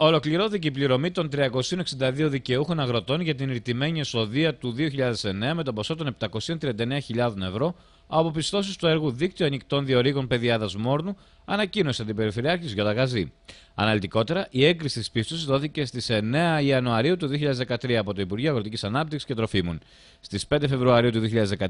Ολοκληρώθηκε η πληρωμή των 362 δικαιούχων αγροτών για την ρητημένη εσοδεία του 2009 με το ποσό των 739.000 ευρώ από πιστώσει του έργου Δίκτυο Ανοιχτών Διορήγων Παιδιάδας Μόρνου, ανακοίνωσε την Περιφερειάρχη Γιώτα Γαζή. Αναλυτικότερα, η έγκριση της πίστοση δόθηκε στις 9 Ιανουαρίου του 2013 από το Υπουργείο Αγροτικής Ανάπτυξης και Τροφίμων. Στις 5 Φεβρουαρίου του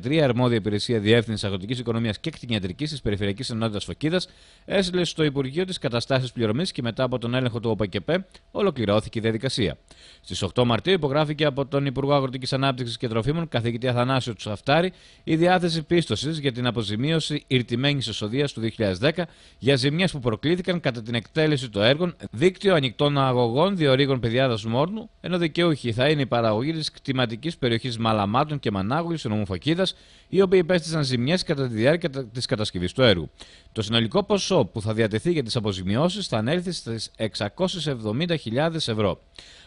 2013, η αρμόδια υπηρεσία Διεύθυνσης Αγροτικής Οικονομίας και Κτηνιατρικής της Περιφερειακής Ενότητας Φωκίδας έστειλε στο Υπουργείο τη καταστάσεις πληρωμής και μετά από τον έλεγχο του ΟΠΑΚΕΠΕ ολοκληρώθηκε η διαδικασία. Στις 8 Μαρτίου υπογράφηκε από τον Υπουργό Αγροτικής Ανάπτυξης και Τροφίμων, καθηγητή Αθανάσιο Τσαφτάρη, η διάθεση πίστωση για την αποζημίωση ηρτημένης εισοδίας του 2010 για ζημιές που προκλήθηκαν κατά την εκτέλεση των έργων δίκτυο ανοιχτών αγωγών διορήγων πεδιάδα Μόρνου, ενώ δικαιούχοι θα είναι οι παραγωγοί της κτηματικής περιοχής Μαλαμάτων και Μανάγουλης, Ονομοφοκίδα, οι οποίοι υπέστησαν ζημιές κατά τη διάρκεια της κατασκευής του έργου. Το συνολικό ποσό που θα διατεθεί για τις αποζημιώσεις θα ανέλθει στις 670.000 ευρώ.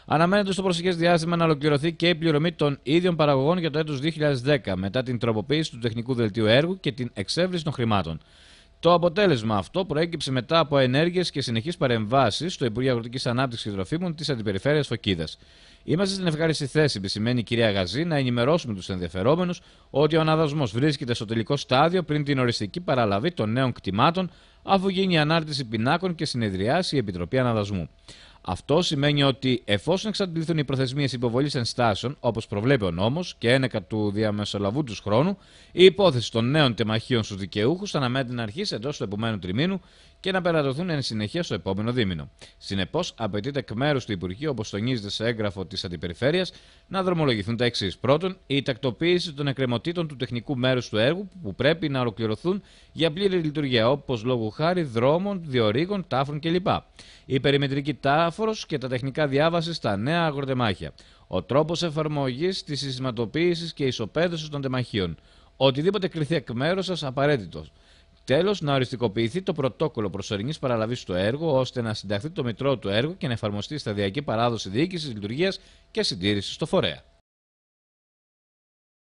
Αναμένεται στο προσεχές διάστημα να ολοκληρωθεί και η πληρωμή των ίδιων παραγωγών για το έτος 2010 μετά την τροποποίηση του τεχνικού δελτίου έργου και την εξέβριση των χρημάτων. Το αποτέλεσμα αυτό προέκυψε μετά από ενέργειες και συνεχείς παρεμβάσεις στο Υπουργείο Αγροτικής Ανάπτυξης και Τροφίμων της Αντιπεριφέρειας Φωκίδας. Είμαστε στην ευχάριστη θέση, επισημαίνει η κυρία Γαζή, να ενημερώσουμε τους ενδιαφερόμενους ότι ο αναδασμός βρίσκεται στο τελικό στάδιο πριν την οριστική παραλαβή των νέων κτημάτων, αφού γίνει η ανάρτηση πινάκων και συνεδριάσει η Επιτροπή Αναδασμού. Αυτό σημαίνει ότι εφόσον εξαντληθούν οι προθεσμίες υποβολής ενστάσεων, όπως προβλέπει ο νόμος και ένεκα του διαμεσολαβού τους χρόνου, η υπόθεση των νέων τεμαχίων στους δικαιούχους αναμένεται να αρχίσει εντός του επομένου τριμήνου και να περατωθούν εν συνεχεία στο επόμενο δίμηνο. Συνεπώς, απαιτείται εκ μέρους του Υπουργείου, όπως τονίζεται σε έγγραφο της Αντιπεριφέρειας, να δρομολογηθούν τα εξής. Πρώτον, η τακτοποίηση των εκκρεμωτήτων του τεχνικού μέρους του έργου που πρέπει να ολοκληρωθούν για πλήρη λειτουργία, όπως λόγου χάρη δρόμων, διορίγων, τάφων κλπ. Η περιμετρική και τα τεχνικά διάβασης στα νέα αγροτεμάχια. Ο τρόπος εφαρμογής της συστηματοποίησης και ισοπαίδευση των τεμαχίων. Οτιδήποτε κρυθεί εκ μέρους σας απαραίτητος. Τέλος, να οριστικοποιηθεί το πρωτόκολλο προσωρινής παραλαβής του έργου, ώστε να συνταχθεί το μητρό του έργου και να εφαρμοστεί σταδιακή παράδοση διοίκησης, λειτουργίας και συντήρησης στο φορέα.